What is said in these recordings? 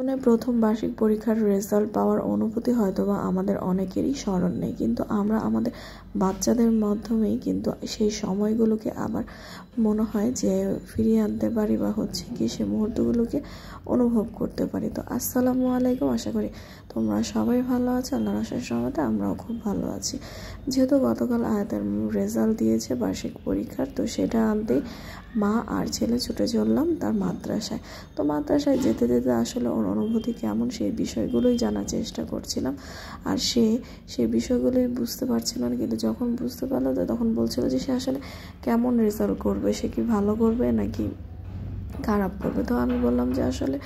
জীবনে প্রথম বার্ষিক পরীক্ষার রেজাল্ট পাওয়ার অনুভূতি হয়তোবা আমাদের অনেকেরই স্মরণ নেই কিন্তু আমরা আমাদের বাচ্চাদের মাধ্যমেই কিন্তু সেই সময়গুলোকে আবার মনে হয় যে ফিরিয়ে আনতে পারি বা হচ্ছে কি সে মুহূর্তগুলোকে অনুভব করতে পারি তো আসসালামু আলাইকুম আশা করি তোমরা সবাই ভালো আছো আল্লাহ রসের সময়তে আমরাও খুব ভালো আছি যেহেতু গতকাল আয়াতের রেজাল্ট দিয়েছে বার্ষিক পরীক্ষার তো সেটা আনতেই মা আর ছেলে ছুটে চললাম তার মাদ্রাসায় তো মাদ্রাসায় যেতে যেতে আসলে অনু অনুভূতি কেমন সেই বিষয়গুলোই জানার চেষ্টা করছিলাম আর সে সেই বিষয়গুলোই বুঝতে পারছিল না কিন্তু যখন বুঝতে পারলো তখন বলছিল যে সে আসলে কেমন রেজাল্ট করবে সে কি ভালো করবে নাকি খারাপ করবে তো আমি বললাম যে আসলে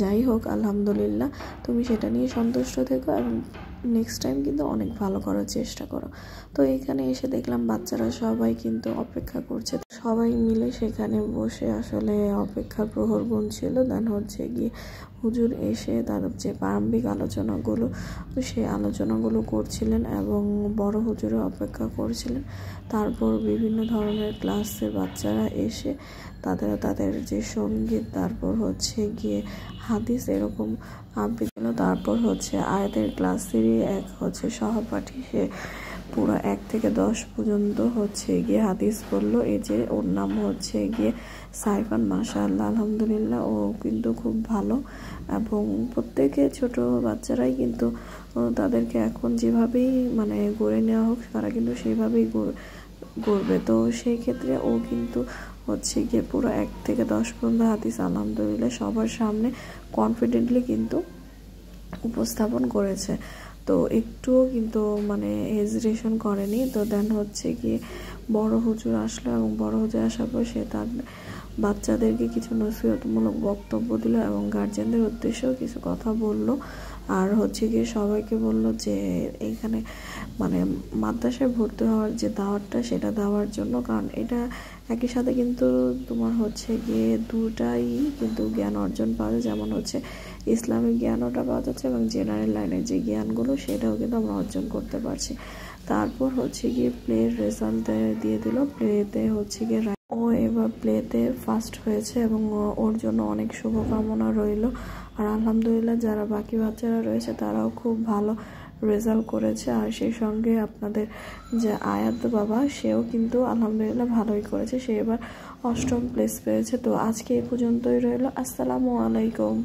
যাই হোক আলহামদুলিল্লাহ তুমি সেটা নিয়ে সন্তুষ্ট থেকো এবং নেক্সট টাইম কিন্তু অনেক ভালো করার চেষ্টা করো তো এখানে এসে দেখলাম বাচ্চারা সবাই কিন্তু অপেক্ষা করছে সবাই মিলে সেখানে বসে আসলে অপেক্ষার প্রহর গুনছিল দেন হচ্ছে গিয়ে হুজুর এসে তার যে প্রারম্ভিক আলোচনাগুলো সেই আলোচনাগুলো করছিলেন এবং বড় হুজুরে অপেক্ষা করছিলেন তারপর বিভিন্ন ধরনের ক্লাসের বাচ্চারা এসে তাদের তাদের যে সঙ্গীত তারপর হচ্ছে গিয়ে হাদিস এরকম আবৃত্তি তারপর হচ্ছে আয়াতের ক্লাসেরই এক হচ্ছে সহপাঠী সে পুরো এক থেকে দশ পর্যন্ত হচ্ছে গিয়ে হাদিস করলো এই যে ওর নাম হচ্ছে গিয়ে সাইফান মাসা আল্লাহ আলহামদুলিল্লাহ ও কিন্তু খুব ভালো এবং প্রত্যেকে ছোট বাচ্চারাই কিন্তু তাদেরকে এখন যেভাবেই মানে গড়ে নেওয়া হোক তারা কিন্তু সেইভাবেই গড়বে তো সেই ক্ষেত্রে ও কিন্তু হচ্ছে গিয়ে পুরো এক থেকে দশ পর্যন্ত হাদিস আলহামদুলিল্লাহ সবার সামনে কনফিডেন্টলি কিন্তু উপস্থাপন করেছে তো একটুও কিন্তু মানে হেজিটেশন করেনি তো দেন হচ্ছে গিয়ে বড় হুজুর আসলো এবং বড় হুজুর আসার পর সে তার বাচ্চাদেরকে কিছু নসিহতমূলক বক্তব্য দিল এবং গার্জেনদের উদ্দেশ্যেও কিছু কথা বলল আর হচ্ছে গিয়ে সবাইকে বলল যে এইখানে মানে মাদ্রাসায় ভর্তি হওয়ার যে দাওয়াতটা সেটা দেওয়ার জন্য কারণ এটা একই সাথে কিন্তু তোমার হচ্ছে গিয়ে দুটাই কিন্তু জ্ঞান অর্জন পাওয়া যায় যেমন হচ্ছে ইসলামিক জ্ঞানওটা পাওয়া যাচ্ছে এবং জেনারেল লাইনের যে জ্ঞানগুলো সেটাও কিন্তু আমরা অর্জন করতে পারছি তারপর হচ্ছে গিয়ে প্লের রেজাল্ট দিয়ে দিল প্লেতে হচ্ছে গিয়ে ও এবার প্লেতে ফার্স্ট হয়েছে এবং ওর জন্য অনেক শুভকামনা রইল আর আলহামদুলিল্লাহ যারা বাকি বাচ্চারা রয়েছে তারাও খুব ভালো রেজাল্ট করেছে আর সেই সঙ্গে আপনাদের যে আয়াত বাবা সেও কিন্তু আলহামদুলিল্লাহ ভালোই করেছে সে এবার অষ্টম প্লেস পেয়েছে তো আজকে এ পর্যন্তই রইল আসসালামু আলাইকুম